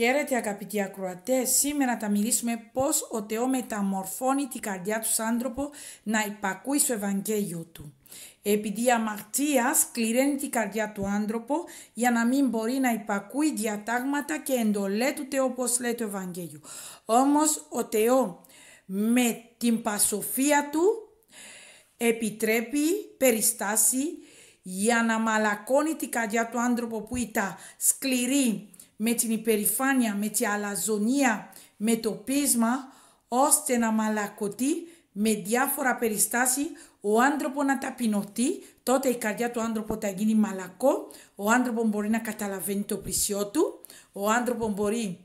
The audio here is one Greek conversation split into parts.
Χαίρετε αγαπητοί ακροατές, σήμερα θα μιλήσουμε πώς ο Θεός μεταμορφώνει την καρδιά του άνθρωπο να υπακούει στο Ευαγγέλιο του. Επειδή η αμαρτία σκληραίνει την καρδιά του άνθρωπο για να μην μπορεί να υπακούει διατάγματα και εντολές του Θεού όπως λέει το Ευαγγέλιο. Όμως ο Θεός με την πασοφία του επιτρέπει περιστάσει για να μαλακώνει την καρδιά του άνθρωπο που ήταν σκληρή με την υπερηφάνεια, με την αλαζονία, με το πείσμα, ώστε να μαλακωθεί με διάφορα περιστάσει ο άνθρωπο να ταπεινωθεί, τότε η καρδιά του άνθρωπου θα γίνει μαλακό, ο άνθρωπο μπορεί να καταλαβαίνει το πλησιό του, ο άνθρωπο μπορεί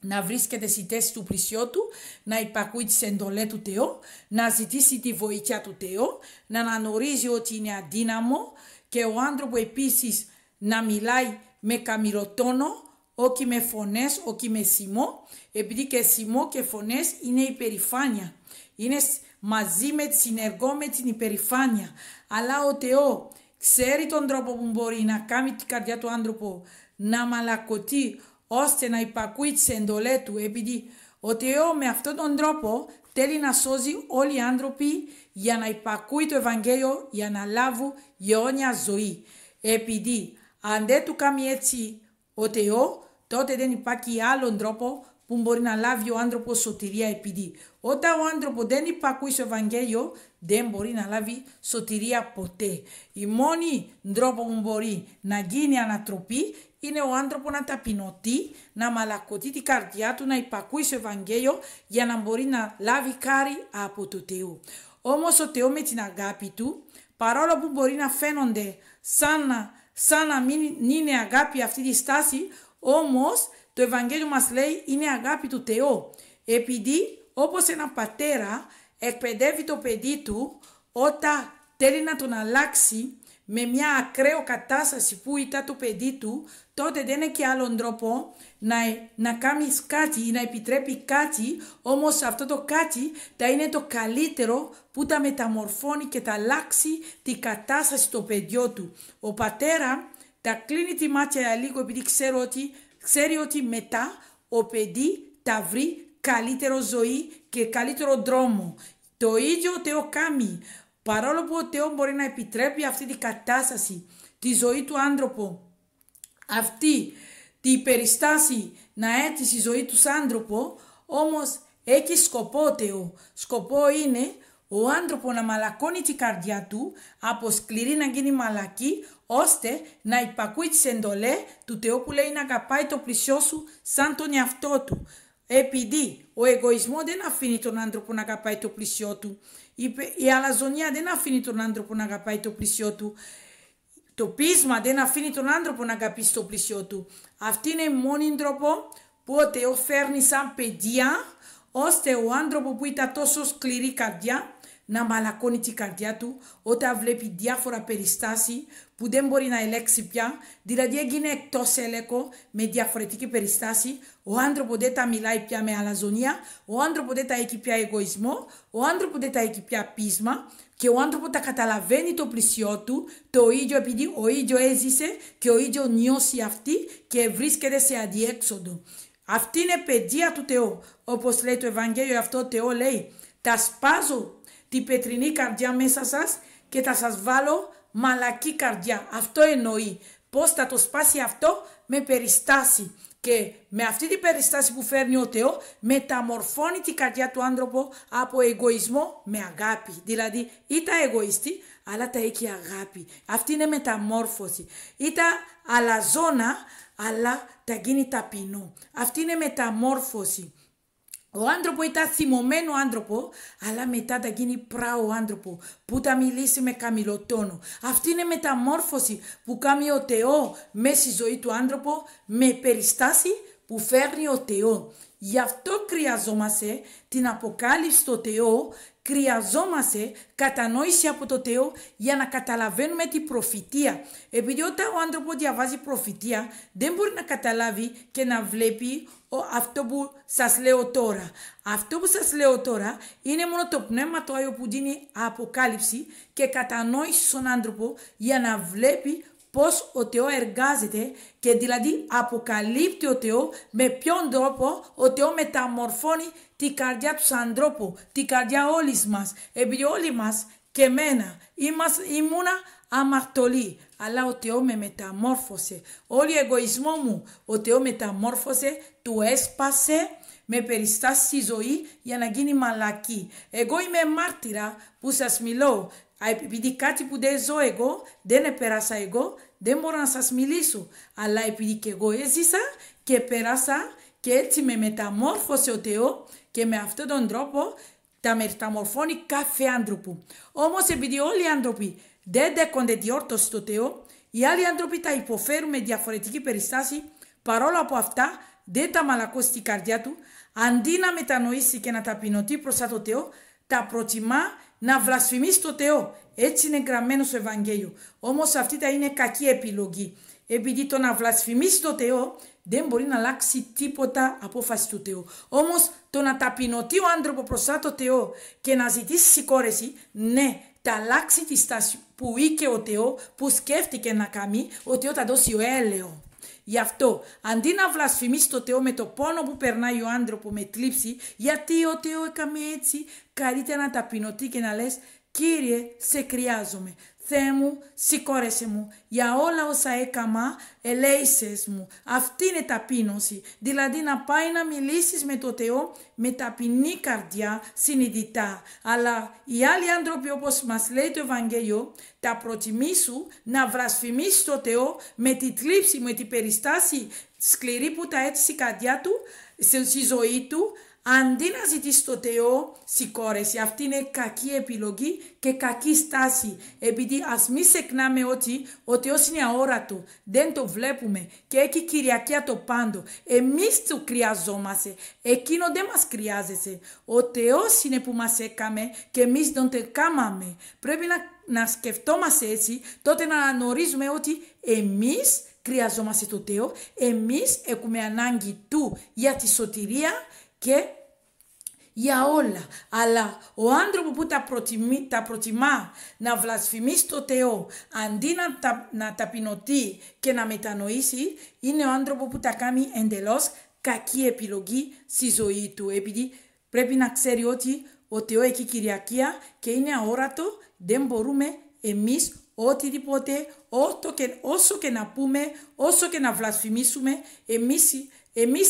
να βρίσκεται στη θέση του πλησιό του, να υπακούει τις εντολές του Θεού, να ζητήσει τη βοήθεια του Θεού, να αναγνωρίζει ότι είναι αδύναμο και ο άνθρωπο επίσης να μιλάει με καμυροτόνο όχι με φωνές, όχι με σημό, επειδή και σημό και φωνές, είναι υπερηφάνεια. Είναι μαζί με, συνεργό με την υπερηφάνεια. Αλλά ο Θεό ξέρει τον τρόπο που μπορεί να κάνει την καρδιά του άνθρωπου να μαλακωθεί ώστε να υπακούει τη εντολές του, επειδή ο Θεό με αυτόν τον τρόπο θέλει να σώζει όλοι οι άνθρωποι για να υπακούει το Ευαγγέλιο, για να λάβουν αιώνια ζωή. Επειδή αν δεν του κάνει έτσι ο Θεό, τότε δεν υπάρχει άλλον τρόπο που μπορεί να λάβει ο άνθρωπος σωτηρία επειδή όταν ο άνθρωπος δεν υπακούει στο Ευαγγέλιο, δεν μπορεί να λάβει σωτηρία ποτέ. Η μόνη τρόπο που μπορεί να γίνει ανατροπή είναι ο άνθρωπος να ταπεινωθεί, να μαλακωθεί την καρδιά του, να υπακούει στο Ευαγγέλιο για να μπορεί να λάβει κάρι από το Θεό. Όμως ο Θεός με την αγάπη του, παρόλο που μπορεί να φαίνονται σαν να σαν να μην είναι αγάπη αυτή τη στάση, όμως το Ευαγγέλιο μας λέει είναι αγάπη του Θεού. Επειδή όπως ένα πατέρα εκπαιδεύει το παιδί του όταν θέλει να τον αλλάξει με μια ακραίο κατάσταση που ήταν το παιδί του, τότε δεν έχει άλλον τρόπο να, να κάνεις κάτι ή να επιτρέπει κάτι, όμως αυτό το κάτι θα είναι το καλύτερο που τα μεταμορφώνει και θα αλλάξει την κατάσταση του παιδιού του. Ο πατέρα θα κλείνει τη μάτια λίγο επειδή ξέρει ότι, ξέρει ότι μετά ο παιδί θα βρει καλύτερο ζωή και καλύτερο δρόμο. Το ίδιο Θεό κάνει Παρόλο που ο Θεός μπορεί να επιτρέπει αυτή την κατάσταση, τη ζωή του άνθρωπου, αυτή την περιστάση να έτσι στη ζωή του άνθρωπου, όμως έχει σκοπό Θεό. Σκοπό είναι ο άνθρωπο να μαλακώνει την καρδιά του από σκληρή να γίνει μαλακή, ώστε να υπακούει τις εντολές του Θεού που λέει να αγαπάει το πλησιό σου σαν τον εαυτό του επειδή ο εγωισμός δεν αφήνει τον άνθρωπο να αγαπάει το πλησιό του, η αλαζονία δεν αφήνει τον άνθρωπο να αγαπάει το πλησιό του, το πείσμα δεν αφήνει τον άνθρωπο να αγαπήσει το πλησιό του. Αυτή είναι η μόνη τρόπο που ο Θεό φέρνει σαν παιδιά ώστε ο άνθρωπο που ήταν τόσο σκληρή καρδιά να μαλακώνει την καρδιά του όταν βλέπει διάφορα περιστάσει που δεν μπορεί να ελέγξει πια, δηλαδή έγινε εκτός έλεγχο με διαφορετική περιστάση. Ο άνθρωπο δεν τα μιλάει πια με αλαζονία, ο άνθρωπο δεν τα έχει πια εγωισμό, ο άνθρωπο δεν τα έχει πια πείσμα και ο άνθρωπο τα καταλαβαίνει το πλησιό του, το ίδιο επειδή ο ίδιο έζησε και ο ίδιο νιώσει αυτή και βρίσκεται σε αδιέξοδο. Αυτή είναι παιδεία του Θεού. Όπως λέει το Ευαγγέλιο, αυτό το λέει: Τα σπάζω Τη πετρινή καρδιά μέσα σας και θα σας βάλω μαλακή καρδιά. Αυτό εννοεί. Πώς θα το σπάσει αυτό με περιστάσει. Και με αυτή την περιστάση που φέρνει ο Θεός μεταμορφώνει την καρδιά του άνθρωπο από εγωισμό με αγάπη. Δηλαδή ήταν εγωιστή αλλά τα έχει αγάπη. Αυτή είναι μεταμόρφωση. Ήταν αλαζόνα αλλά τα γίνει ταπεινό. Αυτή είναι μεταμόρφωση. Ο άνθρωπο ήταν θυμωμένο άνθρωπο, αλλά μετά θα γίνει πράο άνθρωπο που θα μιλήσει με καμιλοτόνο. Αυτή είναι μεταμόρφωση που κάνει ο Θεό μέσα στη ζωή του άνθρωπο με περιστάσει που φέρνει ο Θεό. Γι' αυτό χρειαζόμαστε την αποκάλυψη του Θεό, χρειαζόμαστε κατανόηση από το Θεό για να καταλαβαίνουμε την προφητεία. Επειδή όταν ο άνθρωπος διαβάζει προφητεία δεν μπορεί να καταλάβει και να βλέπει αυτό που σας λέω τώρα. Αυτό που σας λέω τώρα είναι μόνο το πνεύμα του Άγιο που δίνει αποκάλυψη και κατανόηση στον άνθρωπο για να βλέπει πώς ο Θεός εργάζεται και δηλαδή αποκαλύπτει ο Θεός με ποιον τρόπο ο Θεός μεταμορφώνει την καρδιά τους ανθρώπους, την καρδιά όλης μας. Επειδή όλοι μας και εμένα είμαστε, ήμουνα αμαρτωλή, αλλά ο Θεός με μεταμόρφωσε. Όλοι οι εγωισμό μου, ο Θεός μεταμόρφωσε, του έσπασε με περιστάσει στη ζωή για να γίνει μαλακή. Εγώ είμαι μάρτυρα που σας μιλώ επειδή κάτι που δεν ζω εγώ, δεν επέρασα εγώ, δεν μπορώ να σας μιλήσω. Αλλά επειδή και εγώ έζησα και πέρασα και έτσι με μεταμόρφωσε ο Θεό και με αυτόν τον τρόπο τα μεταμορφώνει κάθε άνθρωπο. Όμως επειδή όλοι οι άνθρωποι δεν δέχονται όρτωση στο Θεό, οι άλλοι άνθρωποι τα υποφέρουν με διαφορετική περιστάση, παρόλο από αυτά δεν τα μαλακώσει στη καρδιά του, αντί να μετανοήσει και να ταπεινωθεί προς το Θεό, τα προτιμά να βλασφημείς το Θεό. Έτσι είναι γραμμένο στο Ευαγγέλιο. Όμως αυτή θα είναι κακή επιλογή. Επειδή το να βλασφημείς το Θεό δεν μπορεί να αλλάξει τίποτα απόφαση του Θεού. Όμως, το να ταπεινωθεί ο άνθρωπο προ το Θεό και να ζητήσει συγχώρεση, ναι, θα αλλάξει τη στάση που είχε ο Θεό, που σκέφτηκε να κάνει, ο Θεό θα δώσει ο έλεος. Γι' αυτό, αντί να βλασφημίσεις το Θεό με το πόνο που περνάει ο άνθρωπο με τλήψη, γιατί ο Θεό έκαμε έτσι, καλύτερα να ταπεινωθεί και να λες, «Κύριε, σε χρειάζομαι, Θεέ μου, σηκώρεσέ μου για όλα όσα έκαμα, ελέησες μου. Αυτή είναι ταπείνωση. Δηλαδή να πάει να μιλήσεις με το Θεό με ταπεινή καρδιά, συνειδητά. Αλλά οι άλλοι άνθρωποι όπως μας λέει το Ευαγγέλιο, τα προτιμήσουν να βρασφημίσεις το Θεό με τη τλίψη, με την περιστάση σκληρή που τα έτσι η καρδιά του, στη ζωή του, Αντί να ζητήσει το Θεό, σηκώρεσαι. Αυτή είναι κακή επιλογή και κακή στάση. Επειδή ας μην ξεχνάμε ότι ο Θεός είναι αόρατο, δεν το βλέπουμε και έχει κυριακία το πάντο. Εμείς το χρειαζόμαστε. Εκείνο δεν μας χρειάζεσαι. Ο Θεός είναι που μας έκαμε και εμείς τον τεκάμαμε. Πρέπει να, να σκεφτόμαστε έτσι, τότε να γνωρίζουμε ότι εμείς χρειαζόμαστε το Θεό, εμείς έχουμε ανάγκη του για τη σωτηρία και για όλα. Αλλά ο άνθρωπο που τα, τα προτιμά να βλασφημεί στο Θεό αντί να, τα, να ταπεινωθεί και να μετανοήσει είναι ο άνθρωπο που τα κάνει εντελώς κακή επιλογή στη ζωή του επειδή πρέπει να ξέρει ότι ο Θεός έχει κυριαρχία και είναι αόρατο, δεν μπορούμε εμείς οτιδήποτε, όσο και, όσο και να πούμε, όσο και να βλασφημίσουμε, εμείς, εμείς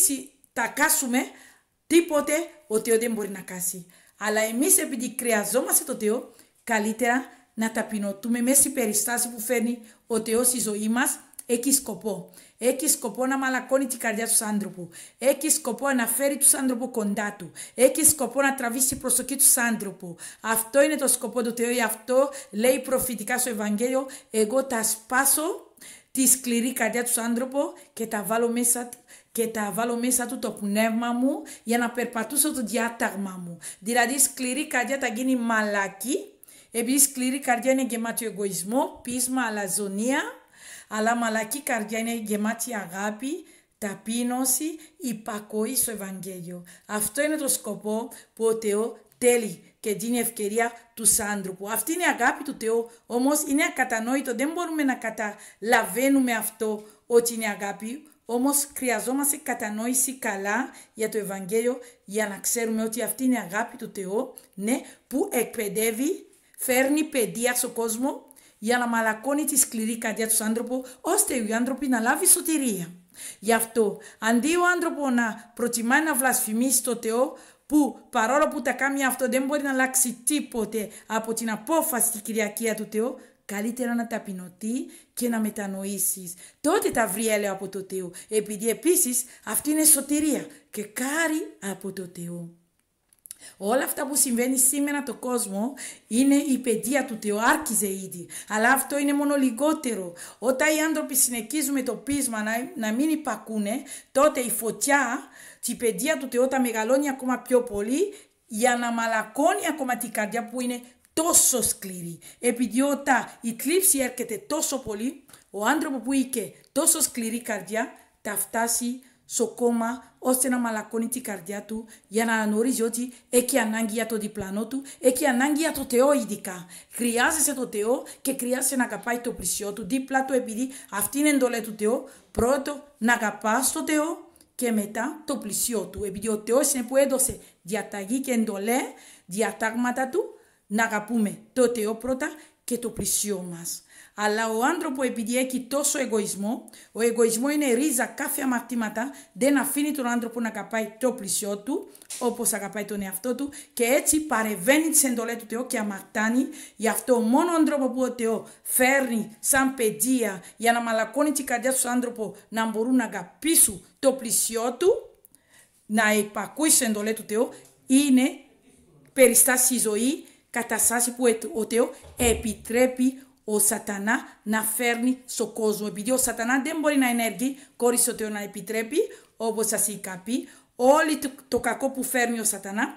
τα κάσουμε, Τίποτε ο Θεός δεν μπορεί να κάσει. Αλλά εμείς επειδή χρειαζόμαστε το Θεό, καλύτερα να ταπεινωτούμε μέσα στην περιστάση που φέρνει ο Θεός στη ζωή μας, έχει σκοπό. Έχει σκοπό να μαλακώνει την καρδιά τους άνθρωπου. Έχει σκοπό να φέρει τους άνθρωπου κοντά του. Έχει σκοπό να τραβήσει η προσοχή τους άνθρωπου. Αυτό είναι το σκοπό του Θεού. Αυτό λέει προφητικά στο Ευαγγέλιο. Εγώ τα σπάσω τη σκληρή καρδιά του άνθρωπο και τα βάλω μέσα και τα βάλω μέσα του το πνεύμα μου για να περπατούσω το διάταγμα μου. Δηλαδή σκληρή καρδιά θα γίνει μαλακή, επειδή σκληρή καρδιά είναι γεμάτη εγωισμό, πείσμα, αλαζονία, αλλά μαλακή καρδιά είναι γεμάτη αγάπη, ταπείνωση, υπακοή στο Ευαγγέλιο. Αυτό είναι το σκοπό που ο Θεός θέλει και την ευκαιρία του άντρου Αυτή είναι η αγάπη του Θεού, όμως είναι ακατανόητο, δεν μπορούμε να καταλαβαίνουμε αυτό ότι είναι αγάπη, όμως χρειαζόμαστε κατανόηση καλά για το Ευαγγέλιο για να ξέρουμε ότι αυτή είναι η αγάπη του Θεού, ναι, που εκπαιδεύει, φέρνει παιδεία στον κόσμο για να μαλακώνει τη σκληρή καρδιά του άνθρωπου, ώστε οι άνθρωποι να λάβει σωτηρία. Γι' αυτό, αντί ο άνθρωπο να προτιμά να βλασφημίσει το Θεό, που παρόλο που τα κάνει αυτό δεν μπορεί να αλλάξει τίποτε από την απόφαση τη Κυριακή του Θεού, καλύτερα να ταπεινωθεί και να μετανοήσεις. Τότε τα βρει έλεο από το Θεό. Επειδή επίσης αυτή είναι σωτηρία και κάρι από το Θεό. Όλα αυτά που συμβαίνει σήμερα το κόσμο είναι η παιδεία του Θεού, άρχιζε ήδη. Αλλά αυτό είναι μόνο λιγότερο. Όταν οι άνθρωποι συνεχίζουν με το πείσμα να, να μην υπακούνε, τότε η φωτιά, η παιδεία του Θεού τα μεγαλώνει ακόμα πιο πολύ για να μαλακώνει ακόμα την καρδιά που είναι τόσο σκληρή. Επειδή όταν η κλίψη έρχεται τόσο πολύ, ο άνθρωπο που είχε τόσο σκληρή καρδιά θα φτάσει στο κόμμα ώστε να μαλακώνει την καρδιά του για να γνωρίζει ότι έχει ανάγκη για το διπλανό του, έχει ανάγκη για το Θεό ειδικά. Χρειάζεσαι το Θεό και χρειάζεσαι να αγαπάει το πλησιό του δίπλα του επειδή αυτή είναι εντολή του Θεού. Πρώτο να αγαπάς το Θεό και μετά το πλησιό του. Επειδή ο Θεός είναι που έδωσε διαταγή και εντολέ, διατάγματα του, να αγαπούμε το Θεό πρώτα και το πλησιό μας. Αλλά ο άνθρωπο επειδή έχει τόσο εγωισμό, ο εγωισμό είναι ρίζα κάθε αμαρτήματα, δεν αφήνει τον άνθρωπο να αγαπάει το πλησιό του, όπως αγαπάει τον εαυτό του, και έτσι παρεβαίνει τις εντολές του Θεού και αμαρτάνει. Γι' αυτό ο μόνο άνθρωπο που ο Θεό φέρνει σαν παιδεία για να μαλακώνει την καρδιά του άνθρωπο να μπορούν να αγαπήσουν το πλησιό του, να υπακούει σε εντολές του Θεού, είναι περιστάσει ζωή, καταστάσει που ο Θεό επιτρέπει ο σατανά να φέρνει στον κόσμο. Επειδή ο σατανά δεν μπορεί να ενέργει χωρίς ο Θεό να επιτρέπει, όπως σας είχα πει, όλο το, το κακό που φέρνει ο σατανά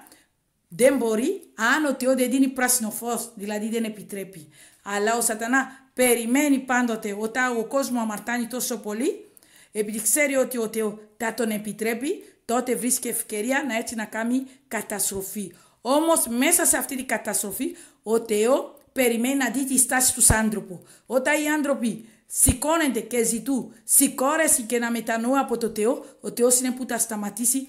δεν μπορεί αν ο Θεός δεν δίνει πράσινο φως, δηλαδή δεν επιτρέπει. Αλλά ο σατανά περιμένει πάντοτε όταν ο κόσμος αμαρτάνει τόσο πολύ, επειδή ξέρει ότι ο Θεός θα τον επιτρέπει, τότε βρίσκει ευκαιρία να έτσι να κάνει καταστροφή. Όμως μέσα σε αυτή την καταστροφή ο Θεός περιμένει να δει τη στάση τους άνθρωπου. Όταν οι άνθρωποι σηκώνεται και ζητούν συγκόρεση και να μετανοούν από το Θεό, ο Θεός είναι που τα σταματήσει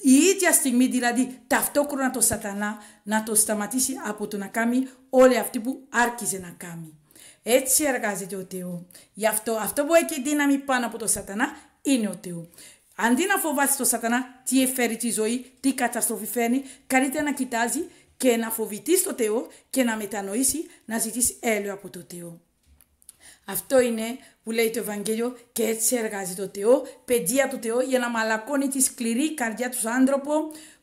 η ίδια στιγμή δηλαδή ταυτόχρονα το σατανά να το σταματήσει από το να κάνει όλοι αυτοί που άρχιζε να κάνει. Έτσι εργάζεται ο Θεός. Γι' αυτό, αυτό που έχει δύναμη πάνω από το σατανά είναι ο Θεός. Αντί να φοβάσει το σατανά τι φέρει τη ζωή, τι καταστροφή φέρνει, καλύτερα να κοιτάζει και να φοβηθεί το Θεό και να μετανοήσει, να ζητήσει έλεο από το Θεό. Αυτό είναι που λέει το Ευαγγέλιο και έτσι εργάζει το Θεό, παιδεία του Θεού για να μαλακώνει τη σκληρή καρδιά τους άνθρωπου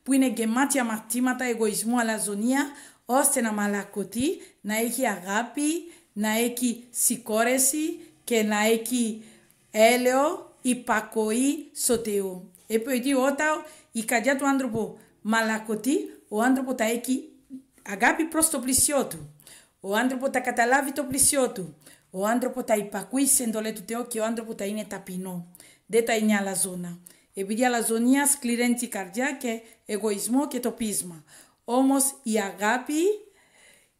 που είναι γεμάτη αμαρτήματα, εγωισμού, αλαζονία, ώστε να μαλακωθεί, να έχει αγάπη, να έχει συγκόρεση και να έχει έλεο, υπακοή στο Θεό. Επειδή όταν η καρδιά του άνθρωπου μαλακωθεί, ο άνθρωπο τα έχει Αγάπη προς το πλησιό του. Ο άνθρωπο τα καταλάβει το πλησιό του. Ο άνθρωπο τα υπακούει σε εντολέ του Θεού και ο άνθρωπο τα είναι ταπεινό. Δεν τα είναι αλαζόνα. Επειδή η αλαζονία σκληραίνει την καρδιά και εγωισμό και το πείσμα. Όμως η αγάπη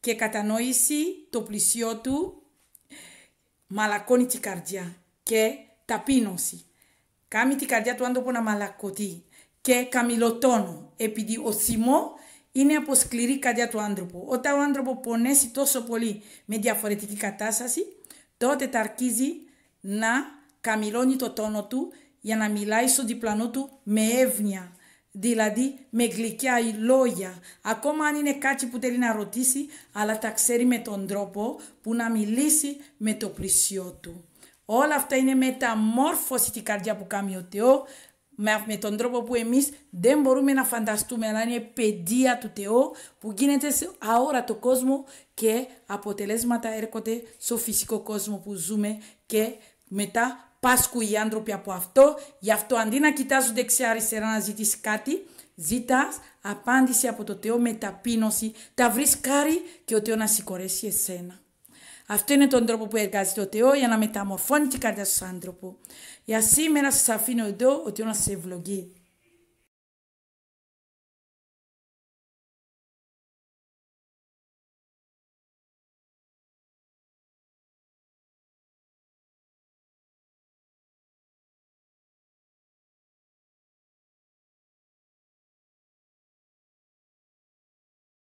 και κατανόηση το πλησιό του μαλακώνει την καρδιά και ταπείνωση. Κάμει την καρδιά του άνθρωπο να μαλακωθεί και καμιλωτώνω επειδή ο θυμό είναι από σκληρή καρδιά του άνθρωπου. Όταν ο άνθρωπο πονέσει τόσο πολύ με διαφορετική κατάσταση, τότε τα αρχίζει να καμιλώνει το τόνο του για να μιλάει στον διπλανό του με εύνοια, δηλαδή με γλυκιά λόγια. Ακόμα αν είναι κάτι που θέλει να ρωτήσει, αλλά τα ξέρει με τον τρόπο που να μιλήσει με το πλησιό του. Όλα αυτά είναι μεταμόρφωση τη καρδιά που κάνει ο Θεός, με τον τρόπο που εμείς δεν μπορούμε να φανταστούμε, αλλά είναι παιδεία του Θεού που γίνεται σε αόρατο κόσμο και αποτελέσματα έρχονται στο φυσικό κόσμο που ζούμε και μετά πάσχουν οι άνθρωποι από αυτό. Γι' αυτό αντί να κοιτάζουν δεξιά-αριστερά να ζητήσει κάτι, Ζήτα απάντηση από το Θεό με ταπείνωση, τα βρει κάρι και ο Θεός να συγχωρέσει εσένα. Αυτό είναι τον τρόπο που εργάζεται ο Θεός για να μεταμορφώνει την καρδιά σου άνθρωπο. Για σήμερα σας αφήνω εδώ ότι ο σε ευλογεί.